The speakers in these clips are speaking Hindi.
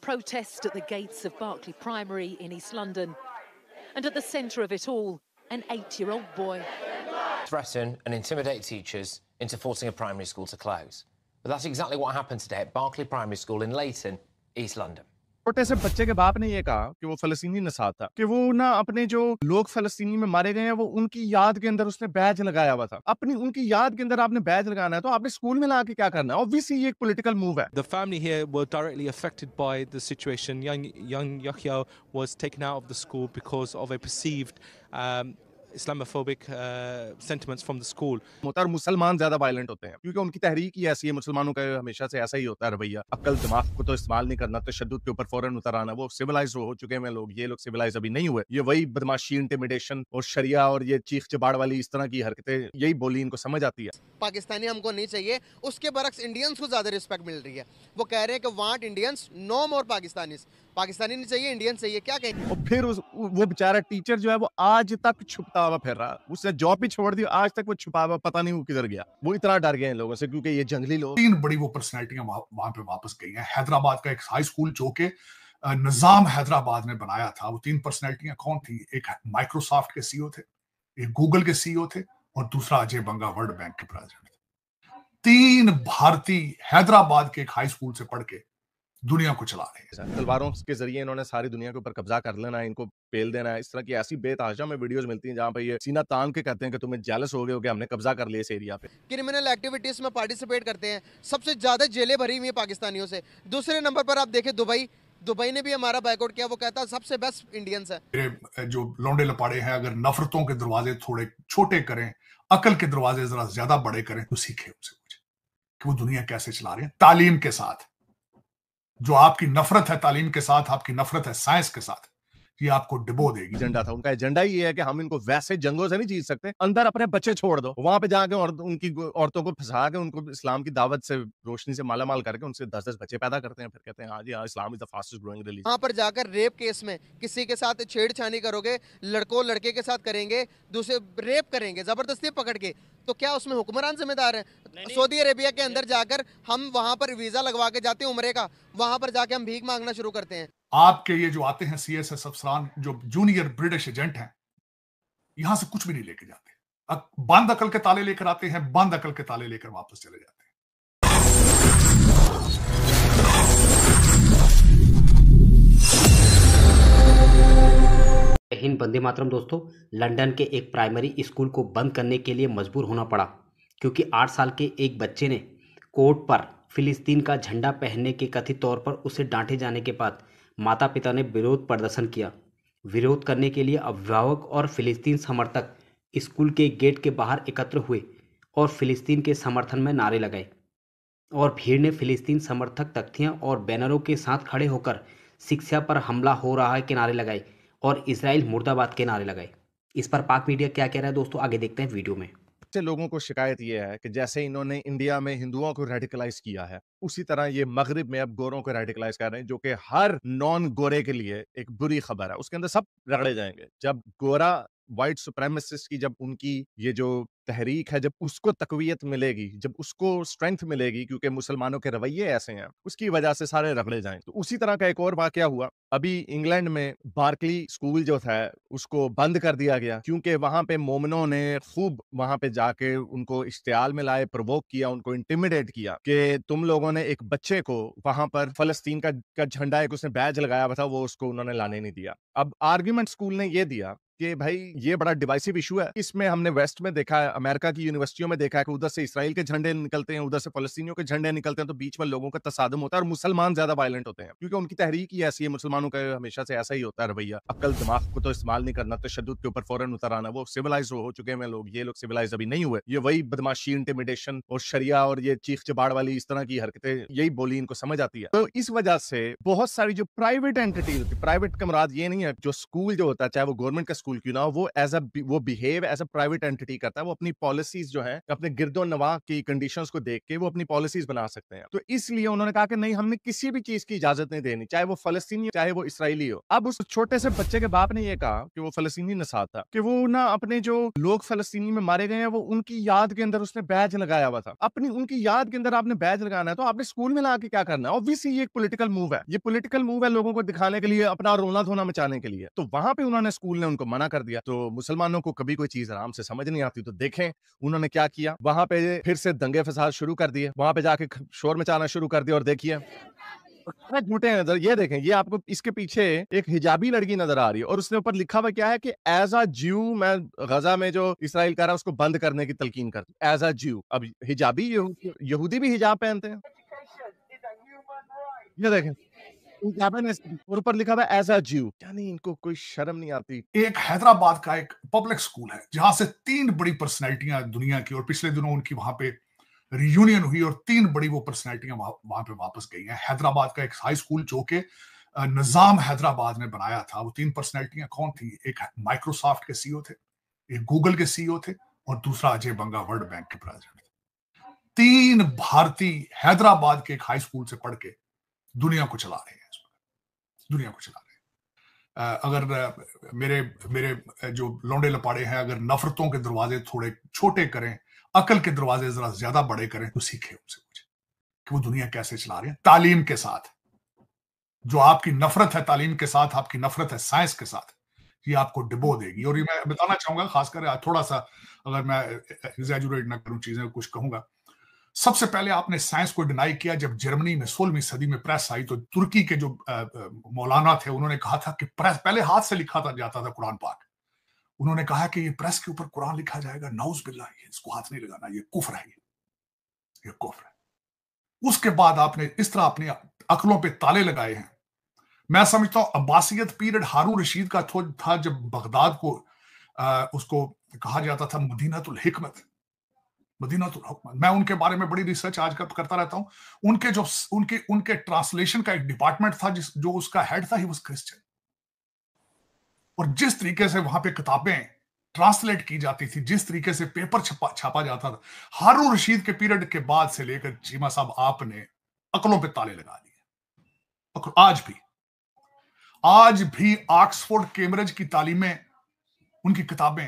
protest at the gates of Berkeley Primary in East London. And at the centre of it all, an eight year old boy. Threaten and intimidate teachers into forcing a primary school to close. But that's exactly what happened today at Berkeley Primary School in Leighton, East London. छोटे से बच्चे के बाप ने ये कहा कि वो फलस्तीनी नसाब था कि वो ना अपने जो लोग फलस्तीनी में मारे गए हैं वो उनकी याद के अंदर उसने बैज लगाया हुआ था अपनी उनकी याद के अंदर आपने बैज लगाना है तो आपने स्कूल में ला के क्या करना है ये एक पॉलिटिकल मूव है the family here were directly affected by the situation young young the um, Islamophobic sentiments from the school मुतर मुसलमान ज्यादा वायलेंट होते हैं क्योंकि उनकी तहरीक ही ऐसी है मुसलमानों का हमेशा से ऐसा ही होता है रवैया अक्ल दिमाग को तो इस्तेमाल नहीं करना तशद के ऊपर फौरन उतर आना वो सिविलाइज हो चुके हैं लोग ये लोग सिविलाइज अभी नहीं हुए ये वही बदमाशी इंटिमिडेशन और शरिया और ये चीख चबाड़ वाली इस तरह की हरकतें यही बोली इनको समझ आती है पाकिस्तानी हमको नहीं चाहिए उसके बरक्स इंडियंस को ज्यादा रिस्पेक्ट मिल रही है वो कह रहे हैं कि want Indians no more Pakistani Pakistani नहीं चाहिए इंडियन चाहिए क्या कहेंगे और फिर उस वो बेचारा टीचर जो है वो आज तक छुपता हुआ फिर रहा उसने जॉब भी छोड़ दी आज तक वो छुपा हुआ पता नहीं वो किधर गया वो इतना डर गए लोगों से क्योंकि ये जंगली लोग तीन बड़ी वो पर्सनैलिटियां वहां वह पे वापस गई हैं हैदराबाद का एक हाई स्कूल जो के निजाम हैदराबाद में बनाया था वो तीन पर्सनैलिटियां कौन थी एक माइक्रोसॉफ्ट के सीईओ e थे एक गूगल के सीईओ e थे और दूसरा अजय बंगा वर्ल्ड बैंक के प्रेसिडेंट तीन भारतीय हैदराबाद के एक हाई स्कूल से पढ़ के दुनिया को चला रहे हैं तलवारों के जरिए इन्होंने सारी दुनिया के ऊपर कब्जा कर लेना है इनको पेल देना है इस तरह की ऐसी बेताजा में वीडियोस मिलती हैं जहां पर ये सीना तान के कहते हैं कि तुम्हें जेलस हो गए हो गया हमने कब्जा कर लिया इस एरिया पे क्रिमिनल एक्टिविटीज में पार्टिसिपेट करते हैं सबसे ज्यादा जेलें भरी हुई है पाकिस्तानियों से दूसरे नंबर पर आप देखें दुबई दुबई ने भी हमारा बैकआउट किया वो कहता है सबसे बेस्ट इंडियंस है जो लौंडे लपाड़े हैं अगर नफरतों के दरवाजे थोड़े छोटे करें अकल के दरवाजे जरा ज्यादा बड़े करें तो सीखे उनसे कुछ कि वो दुनिया कैसे चला रहे हैं तालीम के साथ जो आपकी नफरत है तालीम के साथ आपकी नफरत है साइंस के साथ कि आपको डिबो देगी एजेंडा था उनका एजेंडा ही है कि हम इनको वैसे जंगों से नहीं जीत सकते अंदर अपने बच्चे छोड़ दो वहां पे जाके और उनकी औरतों को फंसा के उनको इस्लाम की दावत से रोशनी से माला माल करके उनसे दस दस बच्चे पैदा करते हैं फिर कहते हैं हाँ जी हाँ Islam is the fastest growing religion वहाँ पर जाकर रेप केस में किसी के साथ छेड़छाड़ी करोगे लड़कों लड़के के साथ करेंगे दूसरे रेप करेंगे जबरदस्ती पकड़ के तो क्या उसमें हुक्मरान जिम्मेदार है सऊदी अरेबिया के अंदर जाकर हम वहाँ पर वीज़ा लगवा के जाते हैं उम्र का वहाँ पर जाके हम भीख मांगना शुरू करते हैं आपके ये जो आते हैं सी एस एस अफसरान जो जूनियर ब्रिटिश एजेंट हैं यहां से कुछ भी नहीं लेके जाते बंद अकल के ताले लेकर आते हैं बंद अकल के ताले लेकर वापस चले जाते हैं हिंद बंदे मातरम दोस्तों लंदन के एक प्राइमरी स्कूल को बंद करने के लिए मजबूर होना पड़ा क्योंकि आठ साल के एक बच्चे ने कोर्ट पर फिलिस्तीन का झंडा पहनने के कथित तौर पर उसे डांटे जाने के बाद माता पिता ने विरोध प्रदर्शन किया विरोध करने के लिए अभिभावक और फिलिस्तीन समर्थक स्कूल के गेट के बाहर एकत्र हुए और फिलिस्तीन के समर्थन में नारे लगाए और भीड़ ने फिलिस्तीन समर्थक तख्तियाँ और बैनरों के साथ खड़े होकर शिक्षा पर हमला हो रहा है के नारे लगाए और इसराइल मुर्दाबाद के नारे लगाए इस पर पाक मीडिया क्या कह रहा है दोस्तों आगे देखते हैं वीडियो में से लोगों को शिकायत ये है कि जैसे इन्होंने इंडिया में हिंदुओं को रेडिकलाइज किया है उसी तरह ये मगरब में अब गोरों को रेडिकलाइज कर रहे हैं जो कि हर नॉन गोरे के लिए एक बुरी खबर है उसके अंदर सब रगड़े जाएंगे जब गोरा वाइट सुप्रेमिस्ट की जब उनकी ये जो तहरीक है जब उसको तकवीत मिलेगी जब उसको स्ट्रेंथ मिलेगी क्योंकि मुसलमानों के रवैये ऐसे हैं उसकी वजह से सारे रगड़े जाएं तो उसी तरह का एक और वाक्य हुआ अभी इंग्लैंड में बार्कली स्कूल जो था उसको बंद कर दिया गया क्योंकि वहां पे मोमनों ने खूब वहां पे जाके उनको इश्तियाल में लाए प्रवोक किया उनको इंटिमिडेट किया कि तुम लोगों ने एक बच्चे को वहां पर फलस्तीन का झंडा एक उसने बैज लगाया था वो उसको उन्होंने लाने नहीं दिया अब आर्ग्यूमेंट स्कूल ने ये दिया कि भाई ये बड़ा डिवाइसिव इशू है इसमें हमने वेस्ट में देखा है अमेरिका की यूनिवर्सिटियों में देखा है कि उधर से इसराइल के झंडे निकलते हैं उधर से फलस्तियों के झंडे निकलते हैं तो बीच में लोगों का तसादम होता है और मुसलमान ज्यादा वायलेंट होते हैं क्योंकि उनकी तहरीक ही ऐसी है मुसलमानों का हमेशा से ऐसा ही होता है रवैया अक्ल दिमाग को तो इस्तेमाल नहीं करना तशद के ऊपर फौरन उतर आना वो सिविलाइज हो चुके हैं लोग ये लोग सिविलाइज अभी नहीं हुए ये वही बदमाशी इंटिमिडेशन और शरिया और ये चीख चबाड़ वाली इस तरह की हरकतें यही बोली इनको समझ आती है तो इस वजह से बहुत सारी जो प्राइवेट एंटिटी होती है प्राइवेट कमराज ये नहीं है जो स्कूल जो होता है चाहे वो गवर्नमेंट का स्कूल क्यों ना वो एज अ वो behave as a private entity करता है वो अपनी पॉलिसीज जो है अपने गिरदो नवा की कंडीशन को देख के वो अपनी पॉलिसीज बना सकते हैं तो इसलिए उन्होंने कहा कि नहीं हमने किसी भी चीज की इजाजत नहीं देनी चाहे वो फलस्तीनी चाहे वो इसराइली हो अब उस छोटे से बच्चे के बाप ने यह कहा कि वो फलस्तीनी नसाद था कि वो ना अपने जो लोग फलस्तीनी में मारे गए हैं वो उनकी याद के अंदर उसने बैज लगाया हुआ था अपनी उनकी याद के अंदर आपने बैज लगाना है तो आपने स्कूल में ला के क्या करना है ऑब्वियसली ये एक पोलिटिकल मूव है ये पोलिटिकल मूव है लोगों को दिखाने के लिए अपना रोना धोना मचाने के लिए तो वहां पे उन्होंने स्कूल ने उनको मना कर दिया तो मुसलमानों को कभी कोई चीज आराम से समझ नहीं आती तो देखें उन्होंने क्या किया वहां पे फिर से दंगे फसाद शुरू कर दिए वहां पे जाके शोर मचाना शुरू कर दिया और देखिए झूठे हैं ये देखें ये आपको इसके पीछे एक हिजाबी लड़की नजर आ रही है और उसने ऊपर लिखा हुआ क्या है कि एज अ ज्यू मैं गजा में जो इसराइल कर रहा है उसको बंद करने की तलकीन कर एज अ ज्यू अब हिजाबी यहूदी भी हिजाब पहनते हैं ये देखें ऊपर लिखा था एज अ ज्यू यानी इनको कोई शर्म नहीं आती एक हैदराबाद का एक पब्लिक स्कूल है जहां से तीन बड़ी पर्सनैलिटियां दुनिया की और पिछले दिनों उनकी वहां पे रियूनियन हुई और तीन बड़ी वो पर्सनैलिटियां वहां, पे वापस गई हैं हैदराबाद का एक हाई स्कूल जो के निजाम हैदराबाद ने बनाया था वो तीन पर्सनैलिटियां कौन थी एक माइक्रोसॉफ्ट के सीईओ e थे एक गूगल के सीईओ e थे और दूसरा अजय बंगा वर्ल्ड बैंक के प्रेसिडेंट तीन भारतीय हैदराबाद के एक हाई स्कूल से पढ़ के दुनिया को चला रहे हैं दुनिया को चला रहे हैं अगर मेरे मेरे जो लौंडे लपाड़े हैं अगर नफरतों के दरवाजे थोड़े छोटे करें अकल के दरवाजे जरा ज्यादा बड़े करें तो सीखे उनसे कुछ कि वो दुनिया कैसे चला रही है तालीम के साथ जो आपकी नफरत है तालीम के साथ आपकी नफरत है साइंस के साथ ये आपको डिबो देगी और ये मैं बताना चाहूंगा खासकर थोड़ा सा अगर मैं एग्जेजुरेट ना करूं चीजें कुछ कहूंगा सबसे पहले आपने साइंस को डिनाई किया जब जर्मनी में सोलहवीं सदी में प्रेस आई तो तुर्की के जो मौलाना थे उन्होंने कहा था कि प्रेस पहले हाथ से लिखा था जाता था कुरान पाक उन्होंने कहा कि ये प्रेस के ऊपर कुरान लिखा जाएगा नाउज बिल्ला ये इसको हाथ नहीं लगाना ये कुफर है ये ये कुफर है उसके बाद आपने इस तरह अपने अकलों पे ताले लगाए हैं मैं समझता हूं अब्बासियत पीरियड हारू रशीद का था जब बगदाद को आ, उसको कहा जाता था मदीनातुल हिकमत मदीना मैं उनके बारे में बड़ी रिसर्च आज कर, करता रहता हूं उनके जो उनके उनके ट्रांसलेशन का एक डिपार्टमेंट था जिस जो उसका हेड था ही क्रिश्चियन और जिस तरीके से वहां पे किताबें ट्रांसलेट की जाती थी जिस तरीके से पेपर छपा छापा जाता था हारू रशीद के पीरियड के बाद से लेकर चीमा साहब आपने अकलों पे ताले लगा दिए आज भी आज भी ऑक्सफोर्ड कैम्ब्रिज की तालीमें उनकी किताबें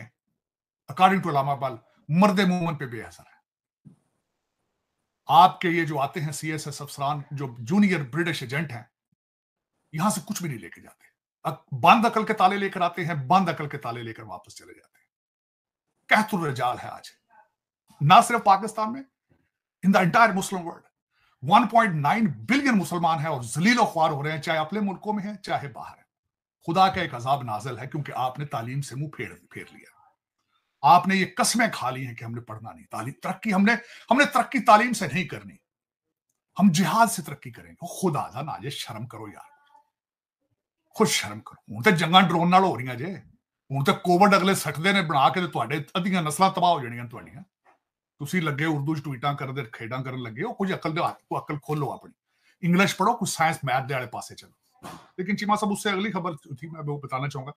अकॉर्डिंग टू लामाबाल मर्द मूवमेंट पे भी असर है आपके ये जो आते हैं सी एस एस अफसरान जो जूनियर ब्रिटिश एजेंट हैं यहां से कुछ भी नहीं लेके जाते बंद अकल के ताले लेकर आते हैं बंद अकल के ताले लेकर वापस चले जाते हैं कहतुल रजाल है आज ना सिर्फ पाकिस्तान में in the entire Muslim world 1.9 billion मुसलमान हैं और जलील अखबार हो रहे हैं चाहे अपने मुल्कों में है चाहे बाहर है खुदा का एक अजाब नाजल है क्योंकि आपने तालीम से मुंह फेर फेर लिया आपने ये कस्में खा ली हैं कि हमने पढ़ना नहीं तालीम तरक्की हमने हमने तरक्की तालीम से नहीं करनी हम जिहाद से तरक्की करेंगे खुदा दा ना जे शर्म करो यार खुद शर्म करो हूं तो जंगा ड्रोन हो रही जे हूं तो कोविड अगले सटते ने बना के अद्धिया नस्ल तबाह हो जाएगा तुम लगे उर्दू ट्वीटा कर खेडा कर लगे हो कुछ अकल ਕਰਨ अकल खोलो अपनी इंग्लिश पढ़ो कुछ साइंस मैथ के आले पास चलो लेकिन चीमा साहब उससे अगली खबर थी मैं वो बताना चाहूंगा